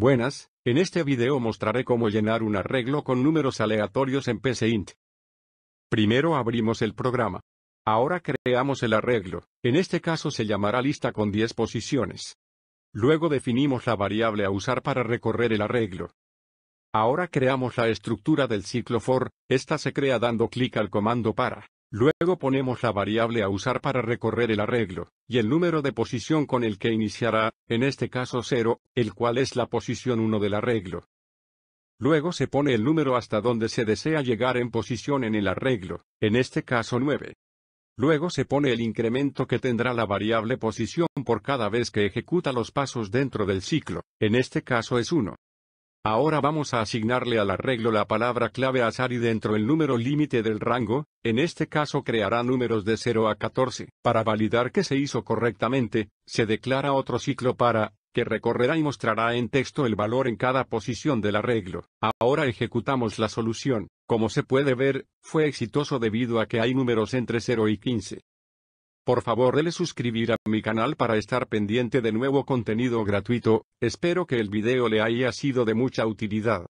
Buenas, en este video mostraré cómo llenar un arreglo con números aleatorios en PCInt. Primero abrimos el programa. Ahora creamos el arreglo, en este caso se llamará lista con 10 posiciones. Luego definimos la variable a usar para recorrer el arreglo. Ahora creamos la estructura del ciclo for, esta se crea dando clic al comando para. Luego ponemos la variable a usar para recorrer el arreglo, y el número de posición con el que iniciará, en este caso 0, el cual es la posición 1 del arreglo. Luego se pone el número hasta donde se desea llegar en posición en el arreglo, en este caso 9. Luego se pone el incremento que tendrá la variable posición por cada vez que ejecuta los pasos dentro del ciclo, en este caso es 1. Ahora vamos a asignarle al arreglo la palabra clave azar y dentro el número límite del rango, en este caso creará números de 0 a 14. Para validar que se hizo correctamente, se declara otro ciclo para, que recorrerá y mostrará en texto el valor en cada posición del arreglo. Ahora ejecutamos la solución. Como se puede ver, fue exitoso debido a que hay números entre 0 y 15. Por favor dele suscribir a mi canal para estar pendiente de nuevo contenido gratuito, espero que el video le haya sido de mucha utilidad.